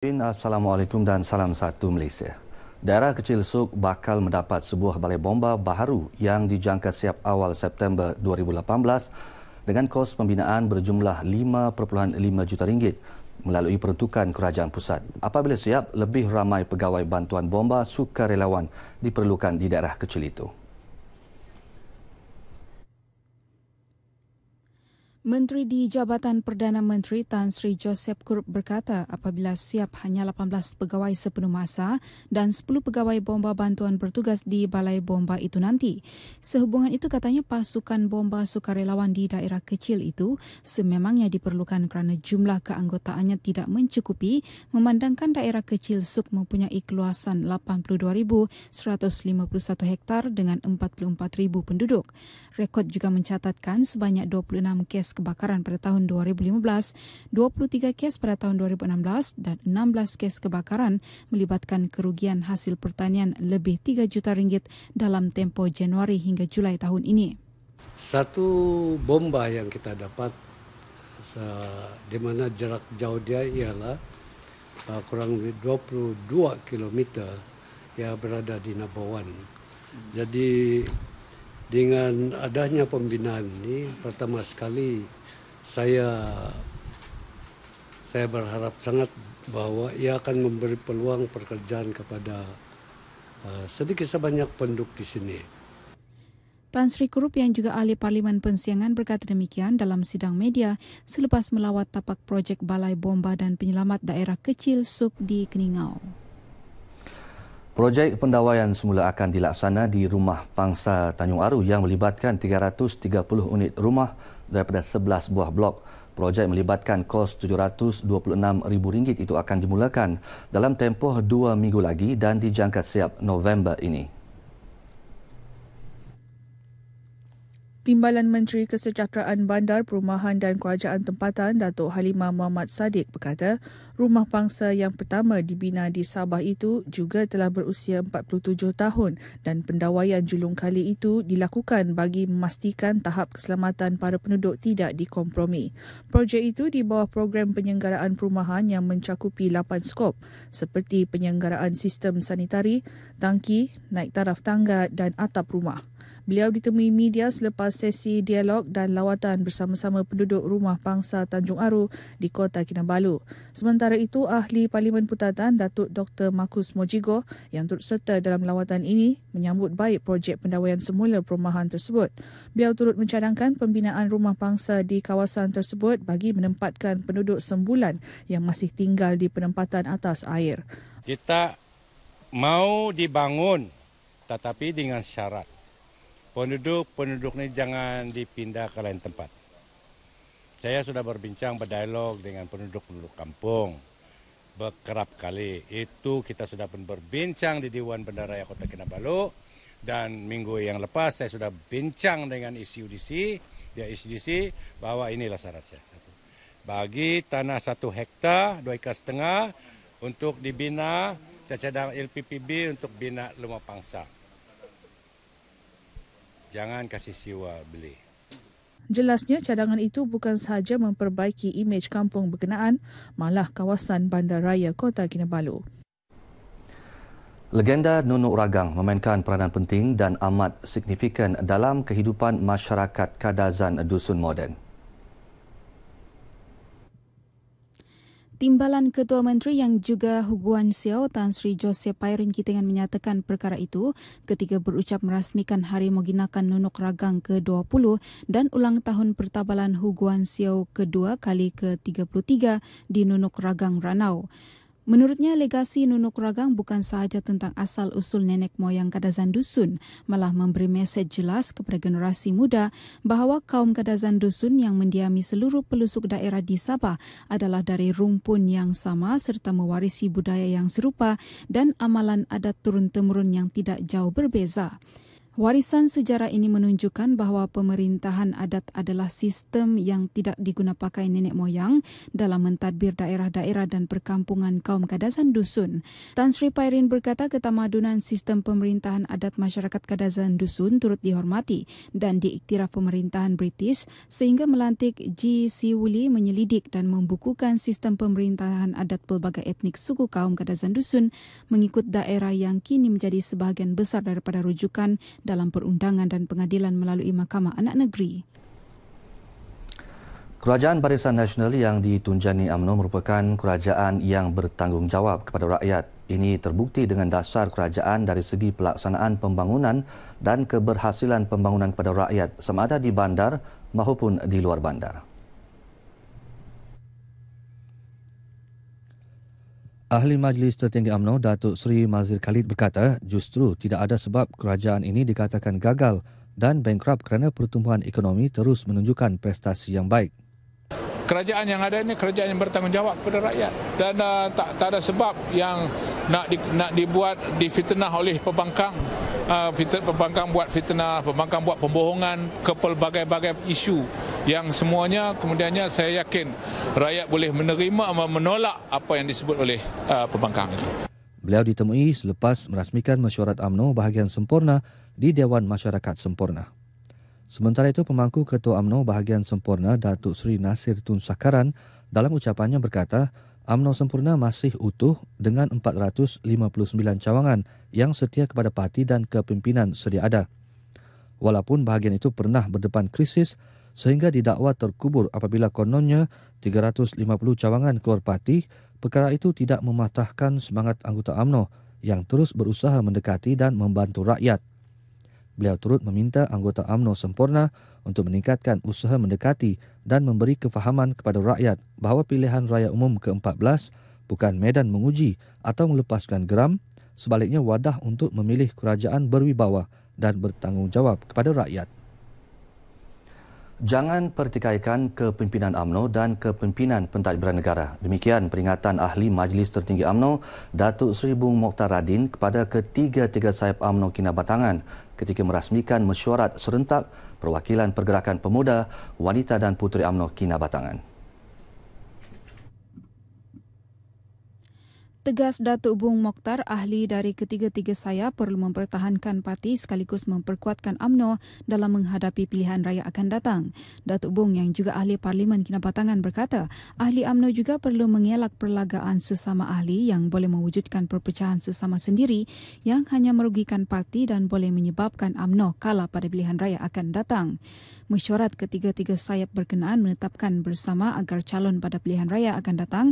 Assalamualaikum dan salam satu Malaysia. Daerah kecil Suk bakal mendapat sebuah balai bomba baru yang dijangka siap awal September 2018 dengan kos pembinaan berjumlah 5.5 juta ringgit melalui peruntukan kerajaan pusat. Apabila siap, lebih ramai pegawai bantuan bomba sukarelawan diperlukan di daerah kecil itu. Menteri di Jabatan Perdana Menteri Tan Sri Joseph Kurup berkata apabila siap hanya 18 pegawai sepenuh masa dan 10 pegawai bomba bantuan bertugas di balai bomba itu nanti. Sehubungan itu katanya pasukan bomba sukarelawan di daerah kecil itu sememangnya diperlukan kerana jumlah keanggotaannya tidak mencukupi memandangkan daerah kecil Suk mempunyai keluasan 82,151 hektar dengan 44,000 penduduk. Rekod juga mencatatkan sebanyak 26 kes kebakaran pada tahun 2015, 23 kes pada tahun 2016 dan 16 kes kebakaran melibatkan kerugian hasil pertanian lebih 3 juta ringgit dalam tempoh Januari hingga Julai tahun ini. Satu bomba yang kita dapat di mana jarak jauh dia ialah uh, kurang lebih 22 kilometer yang berada di Nabawan. Jadi dengan adanya pembinaan ini pertama sekali saya saya berharap sangat bahwa ia akan memberi peluang pekerjaan kepada uh, sedikit sebanyak penduduk di sini. Tan Sri Kurup yang juga ahli Parlimen Pensiangan berkata demikian dalam sidang media selepas melawat tapak projek Balai Bomba dan Penyelamat Daerah Kecil Suk di Keningau. Projek pendawaian semula akan dilaksana di Rumah Pangsa Tanjung Aru yang melibatkan 330 unit rumah daripada 11 buah blok. Projek melibatkan kos RM726,000 itu akan dimulakan dalam tempoh dua minggu lagi dan dijangka siap November ini. Timbalan Menteri Kesejahteraan Bandar Perumahan dan Kerajaan Tempatan Datuk Halimah Muhammad Sadiq berkata, rumah pangsa yang pertama dibina di Sabah itu juga telah berusia 47 tahun dan pendawaian julung kali itu dilakukan bagi memastikan tahap keselamatan para penduduk tidak dikompromi. Projek itu di bawah program penyenggaraan perumahan yang mencakupi 8 skop seperti penyenggaraan sistem sanitari, tangki, naik taraf tangga dan atap rumah. Beliau ditemui media selepas sesi dialog dan lawatan bersama-sama penduduk rumah pangsa Tanjung Aru di Kota Kinabalu. Sementara itu, Ahli Parlimen Putatan Datuk Dr. Markus Mojigo yang turut serta dalam lawatan ini menyambut baik projek pendawaian semula perumahan tersebut. Beliau turut mencadangkan pembinaan rumah pangsa di kawasan tersebut bagi menempatkan penduduk sembulan yang masih tinggal di penempatan atas air. Kita mau dibangun tetapi dengan syarat penduduk-penduduk ini jangan dipindah ke lain tempat. Saya sudah berbincang berdialog dengan penduduk-penduduk kampung berkerap kali. Itu kita sudah pun berbincang di Dewan Bendaraya Kota Kinabalu dan minggu yang lepas saya sudah bincang dengan ICUDC, ya ICUDC bahwa inilah syarat saya. Satu. Bagi tanah satu hektar, dua hektar setengah untuk dibina cadang LPPB untuk bina rumah pangsa jangan kasih siwa beli. Jelasnya cadangan itu bukan sahaja memperbaiki imej kampung berkenaan, malah kawasan bandaraya Kota Kinabalu. Legenda Nunu Ragang memainkan peranan penting dan amat signifikan dalam kehidupan masyarakat Kadazan Dusun Moden. Timbalan Ketua Menteri yang juga Huguan Xiao Tan Sri Joseph Pairin Kitingan menyatakan perkara itu ketika berucap merasmikan Hari Menginakan Nunuk Ragang ke-20 dan ulang tahun pertabalan Huguan Xiao kedua kali ke-33 di Nunuk Ragang Ranau. Menurutnya, legasi Nunuk Ragang bukan sahaja tentang asal-usul nenek moyang Kadazan Dusun, malah memberi mesej jelas kepada generasi muda bahawa kaum Kadazan Dusun yang mendiami seluruh pelusuk daerah di Sabah adalah dari rumpun yang sama serta mewarisi budaya yang serupa dan amalan adat turun-temurun yang tidak jauh berbeza. Warisan sejarah ini menunjukkan bahawa pemerintahan adat adalah sistem yang tidak digunapakai nenek moyang dalam mentadbir daerah-daerah dan perkampungan kaum Kadazan Dusun. Tan Sri Pairin berkata ketamadunan sistem pemerintahan adat masyarakat Kadazan Dusun turut dihormati dan diiktiraf pemerintahan British sehingga melantik G. C. Wuli menyelidik dan membukukan sistem pemerintahan adat pelbagai etnik suku kaum Kadazan Dusun mengikut daerah yang kini menjadi sebahagian besar daripada rujukan dalam perundangan dan pengadilan melalui Mahkamah Anak Negeri. Kerajaan Barisan Nasional yang ditunjani UMNO merupakan kerajaan yang bertanggungjawab kepada rakyat. Ini terbukti dengan dasar kerajaan dari segi pelaksanaan pembangunan dan keberhasilan pembangunan kepada rakyat sama ada di bandar maupun di luar bandar. Ahli Majlis Tertinggi UMNO Datuk Sri Mazir Khalid berkata justru tidak ada sebab kerajaan ini dikatakan gagal dan bankrupt kerana pertumbuhan ekonomi terus menunjukkan prestasi yang baik. Kerajaan yang ada ini kerajaan yang bertanggungjawab kepada rakyat dan uh, tak, tak ada sebab yang nak di, nak dibuat difitnah oleh pembangkang. Uh, fitnah, pembangkang buat fitnah, pembangkang buat pembohongan ke pelbagai-bagai isu yang semuanya kemudiannya saya yakin rakyat boleh menerima atau menolak apa yang disebut oleh uh, pembangkang itu. Beliau ditemui selepas merasmikan mesyuarat AMNO bahagian sempurna di Dewan Masyarakat Sempurna. Sementara itu, pemangku Ketua AMNO bahagian sempurna Datuk Seri Nasir Tun Sakaran dalam ucapannya berkata, AMNO Sempurna masih utuh dengan 459 cawangan yang setia kepada parti dan kepimpinan sedia ada. Walaupun bahagian itu pernah berdepan krisis, sehingga didakwa terkubur apabila kononnya 350 cawangan keluar parti, perkara itu tidak mematahkan semangat anggota AMNO yang terus berusaha mendekati dan membantu rakyat. Beliau turut meminta anggota AMNO sempurna untuk meningkatkan usaha mendekati dan memberi kefahaman kepada rakyat bahawa pilihan raya umum ke-14 bukan medan menguji atau melepaskan geram, sebaliknya wadah untuk memilih kerajaan berwibawa dan bertanggungjawab kepada rakyat jangan pertikaikan kepimpinan AMNO dan kepimpinan pentadbiran negara. Demikian peringatan ahli Majlis Tertinggi AMNO, Datuk Seri Bung Mokhtar Radin kepada ketiga-tiga sayap AMNO Kinabatangan ketika merasmikan mesyuarat serentak perwakilan pergerakan pemuda, wanita dan puteri AMNO Kinabatangan. Tegas Datuk Bung Mokhtar, ahli dari ketiga-tiga saya perlu mempertahankan parti sekaligus memperkuatkan AMNO dalam menghadapi pilihan raya akan datang. Datuk Bung yang juga ahli Parlimen Kinabatangan berkata, ahli AMNO juga perlu mengelak perlagaan sesama ahli yang boleh mewujudkan perpecahan sesama sendiri yang hanya merugikan parti dan boleh menyebabkan AMNO kalah pada pilihan raya akan datang. Mesyuarat ketiga-tiga sayap berkenaan menetapkan bersama agar calon pada pilihan raya akan datang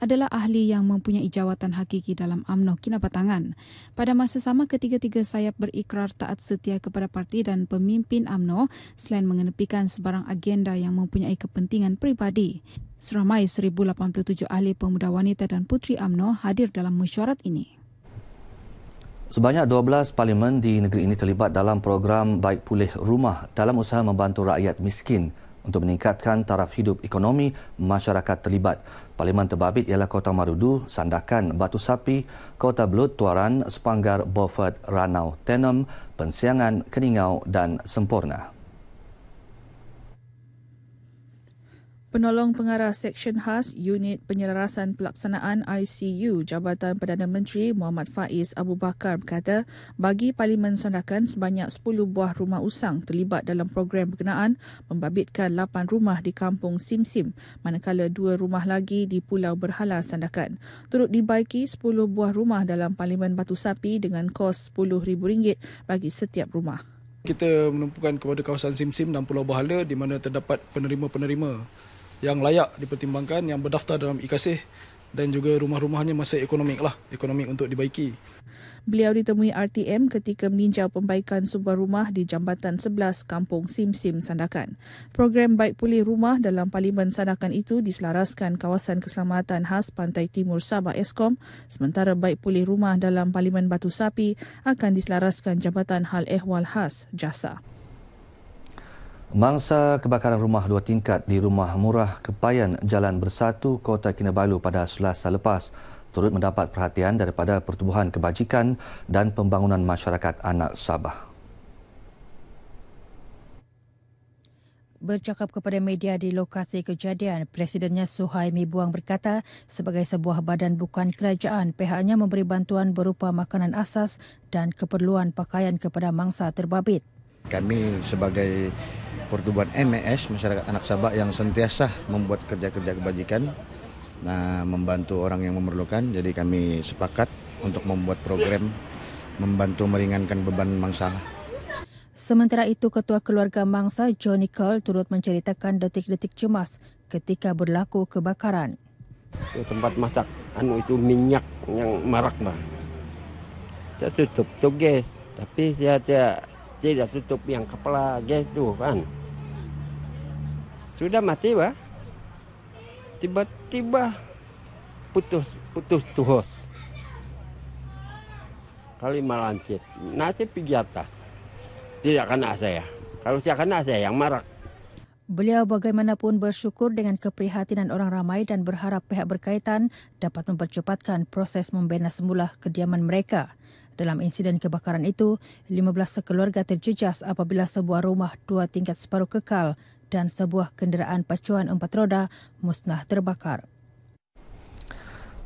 adalah ahli yang mempunyai jawab rawatan hakiki dalam UMNO Kinabatangan. Pada masa sama ketiga-tiga sayap berikrar taat setia kepada parti dan pemimpin UMNO selain mengenepikan sebarang agenda yang mempunyai kepentingan peribadi. Seramai 1,087 ahli pemuda wanita dan putri UMNO hadir dalam mesyuarat ini. Sebanyak 12 parlimen di negeri ini terlibat dalam program Baik Pulih Rumah dalam usaha membantu rakyat miskin untuk meningkatkan taraf hidup ekonomi masyarakat terlibat. Parlimen terbabit ialah Kota Marudu, Sandakan, Batu Sapi, Kota Belut, Tuaran, Sepanggar, Beaufort, Ranau, Tenom, Pensiangan, Keningau dan Sempurna. Penolong Pengarah Seksyen Khas Unit Penyelarasan Pelaksanaan ICU Jabatan Perdana Menteri Muhammad Faiz Abu Bakar berkata bagi Parlimen Sandakan sebanyak 10 buah rumah usang terlibat dalam program berkenaan membabitkan 8 rumah di Kampung Simsim, Sim manakala 2 rumah lagi di Pulau Berhala Sandakan. Turut dibaiki 10 buah rumah dalam Parlimen Batu Sapi dengan kos rm ringgit bagi setiap rumah kita menumpukan kepada kawasan Simsim Sim dan Pulau Berhala di mana terdapat penerima-penerima yang layak dipertimbangkan yang berdaftar dalam IKASIH dan juga rumah-rumahnya masih ekonomik lah, ekonomik untuk dibaiki. Beliau ditemui RTM ketika meninjau pembaikan sebuah rumah di Jambatan 11 Kampung Sim Sim Sandakan. Program baik pulih rumah dalam Parlimen Sandakan itu diselaraskan kawasan keselamatan khas Pantai Timur Sabah Eskom sementara baik pulih rumah dalam Parlimen Batu Sapi akan diselaraskan Jabatan Hal Ehwal Khas JASA. Mangsa kebakaran rumah dua tingkat di rumah murah Kepayan Jalan Bersatu Kota Kinabalu pada selasa lepas turut mendapat perhatian daripada Pertubuhan Kebajikan dan Pembangunan Masyarakat Anak Sabah. bercakap kepada media di lokasi kejadian, Presidennya Suhaimi Buang berkata, sebagai sebuah badan bukan kerajaan, pihaknya memberi bantuan berupa makanan asas dan keperluan pakaian kepada mangsa terbabit. Kami sebagai pertumbuhan MES, masyarakat anak Sabak yang sentiasa membuat kerja-kerja kebajikan, nah, membantu orang yang memerlukan, jadi kami sepakat untuk membuat program membantu meringankan beban mangsa Sementara itu, Ketua Keluarga Mangsa Johnny Cole turut menceritakan detik-detik cemas ketika berlaku kebakaran. Tempat masak anu itu minyak yang marak mah. Dia tutup tugas, tapi saya. tidak tidak tutup yang kepala gitu kan sudah mati bah tiba-tiba putus putus tuhos kali malancit nasib pergi atas tidak kena saya kalau saya kena saya yang marah Beliau bagaimanapun bersyukur dengan keprihatinan orang ramai dan berharap pihak berkaitan dapat mempercepatkan proses membina semula kediaman mereka. Dalam insiden kebakaran itu, 15 keluarga terjejas apabila sebuah rumah dua tingkat separuh kekal dan sebuah kenderaan pacuan empat roda musnah terbakar.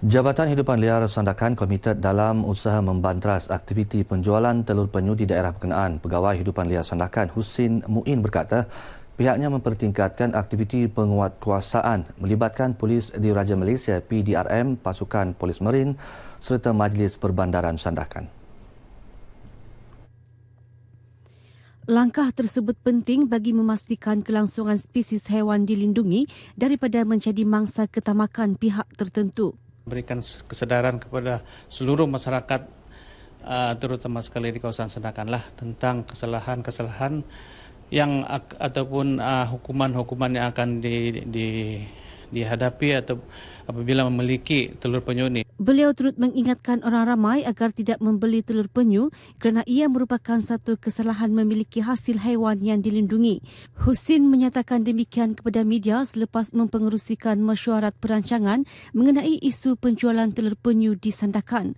Jabatan Hidupan Liar Sandakan komited dalam usaha membantras aktiviti penjualan telur penyu di daerah berkenaan. Pegawai Hidupan Liar Sandakan Husin Muin berkata, pihaknya mempertingkatkan aktiviti penguatkuasaan melibatkan polis di Raja Malaysia PDRM, pasukan polis marin serta majlis perbandaran Sandakan. Langkah tersebut penting bagi memastikan kelangsungan spesies hewan dilindungi daripada menjadi mangsa ketamakan pihak tertentu. Berikan kesedaran kepada seluruh masyarakat uh, terutama sekali di kawasan sedakanlah tentang kesalahan-kesalahan yang ataupun uh, hukuman-hukuman yang akan di, di dihadapi atau apabila memiliki telur penyu ini. Beliau turut mengingatkan orang ramai agar tidak membeli telur penyu kerana ia merupakan satu kesalahan memiliki hasil haiwan yang dilindungi. Husin menyatakan demikian kepada media selepas mempengerusikan mesyuarat perancangan mengenai isu penjualan telur penyu di Sandakan.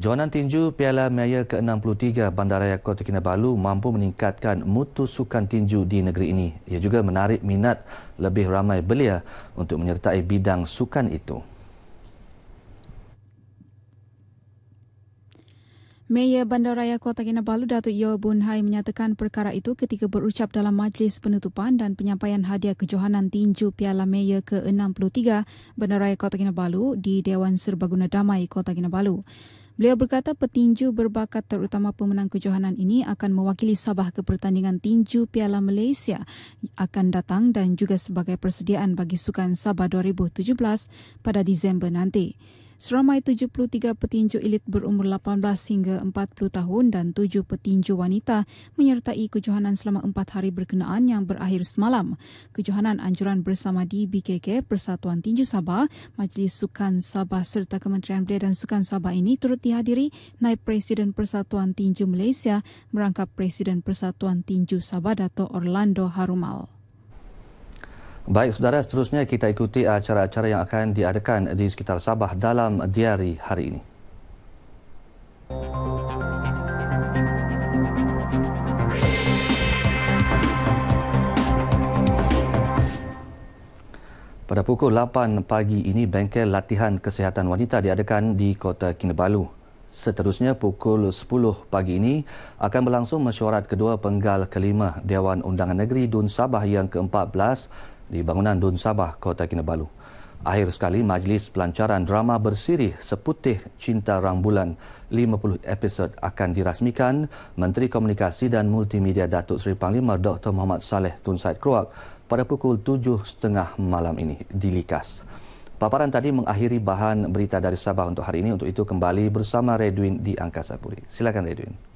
Johanan tinju Piala Maya ke-63 Bandaraya Kota Kinabalu mampu meningkatkan mutu sukan tinju di negeri ini. Ia juga menarik minat lebih ramai belia untuk menyertai bidang sukan itu. Mayor Bandaraya Kota Kinabalu Datuk Yeo Bun Hai menyatakan perkara itu ketika berucap dalam majlis penutupan dan penyampaian hadiah kejohanan tinju Piala Mayor ke-63 Bandaraya Kota Kinabalu di Dewan Serbaguna Damai Kota Kinabalu. Beliau berkata petinju berbakat terutama pemenang kejohanan ini akan mewakili Sabah ke pertandingan tinju Piala Malaysia akan datang dan juga sebagai persediaan bagi sukan Sabah 2017 pada Disember nanti. Seramai 73 petinju elit berumur 18 hingga 40 tahun dan 7 petinju wanita menyertai kejohanan selama 4 hari berkenaan yang berakhir semalam. Kejohanan anjuran bersama di BKK Persatuan Tinju Sabah, Majlis Sukan Sabah serta Kementerian Belia dan Sukan Sabah ini turut dihadiri Naib Presiden Persatuan Tinju Malaysia merangkap Presiden Persatuan Tinju Sabah Dato' Orlando Harumal. Baik, saudara, seterusnya kita ikuti acara-acara yang akan diadakan di sekitar Sabah dalam diari hari ini. Pada pukul 8 pagi ini, bengkel latihan kesihatan wanita diadakan di Kota Kinabalu. Seterusnya pukul 10 pagi ini akan berlangsung mesyuarat kedua penggal kelima Dewan Undangan Negeri Dun Sabah yang ke-14 di bangunan Dun Sabah, Kota Kinabalu. Akhir sekali, majlis pelancaran drama bersiri seputih Cinta Rambulan 50 episod akan dirasmikan Menteri Komunikasi dan Multimedia Datuk Seri Panglima Dr. Muhammad Saleh Tun Said Kruak pada pukul 7.30 malam ini di Likas. Paparan tadi mengakhiri bahan berita dari Sabah untuk hari ini untuk itu kembali bersama Redwin di Angkasa Puri. Silakan Redwin.